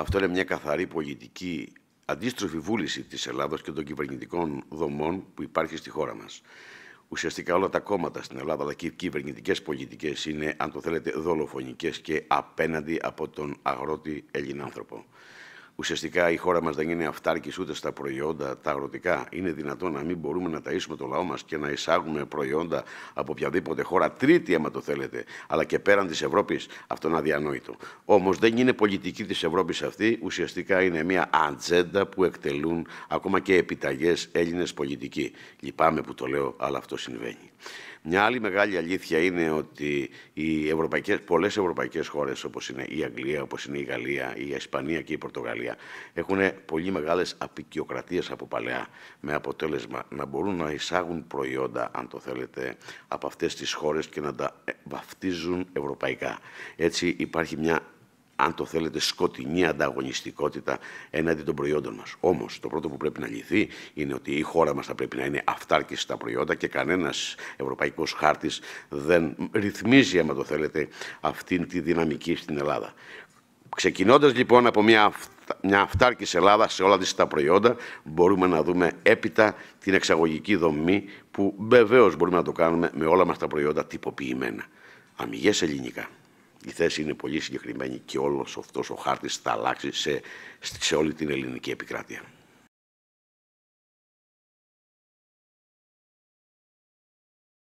Αυτό είναι μια καθαρή πολιτική αντίστροφη βούληση της Ελλάδος και των κυβερνητικών δομών που υπάρχει στη χώρα μας. Ουσιαστικά όλα τα κόμματα στην Ελλάδα, και οι κυβερνητικές πολιτικές είναι, αν το θέλετε, δολοφονικές και απέναντι από τον αγρότη Ελληνάνθρωπο. Ουσιαστικά η χώρα μας δεν είναι αυτάρκης ούτε στα προϊόντα τα αγροτικά. Είναι δυνατόν να μην μπορούμε να ταΐσουμε το λαό μας και να εισάγουμε προϊόντα από οποιαδήποτε χώρα, τρίτη, άμα το θέλετε, αλλά και πέραν της Ευρώπης, αυτό είναι αδιανόητο. Όμως δεν είναι πολιτική της Ευρώπης αυτή, ουσιαστικά είναι μια ατζέντα που εκτελούν ακόμα και επιταγές Έλληνες πολιτικοί. Λυπάμαι που το λέω, αλλά αυτό συμβαίνει. Μια άλλη μεγάλη αλήθεια είναι ότι οι ευρωπαϊκές, πολλές ευρωπαϊκές χώρες όπως είναι η Αγγλία, όπως είναι η Γαλλία, η Ισπανία και η Πορτογαλία έχουν πολύ μεγάλες απεικιοκρατίες από παλαιά, με αποτέλεσμα να μπορούν να εισάγουν προϊόντα, αν το θέλετε, από αυτές τις χώρες και να τα ε, βαφτίζουν ευρωπαϊκά. Έτσι υπάρχει μια αν το θέλετε, σκοτεινή ανταγωνιστικότητα έναντι των προϊόντων μας. Όμως, το πρώτο που πρέπει να λυθεί είναι ότι η χώρα μας θα πρέπει να είναι αυτάρκη στα προϊόντα και κανένας ευρωπαϊκός χάρτης δεν ρυθμίζει, αν το θέλετε, αυτή τη δυναμική στην Ελλάδα. Ξεκινώντας λοιπόν από μια, μια αυτάρκης Ελλάδα σε όλα τα προϊόντα, μπορούμε να δούμε έπειτα την εξαγωγική δομή που βεβαίως μπορούμε να το κάνουμε με όλα μας τα προϊόντα τυποποιημένα. Αμυγές ελληνικά. Η θέση είναι πολύ συγκεκριμένη και όλος αυτός ο χάρτης θα αλλάξει σε, σε όλη την ελληνική επικράτεια.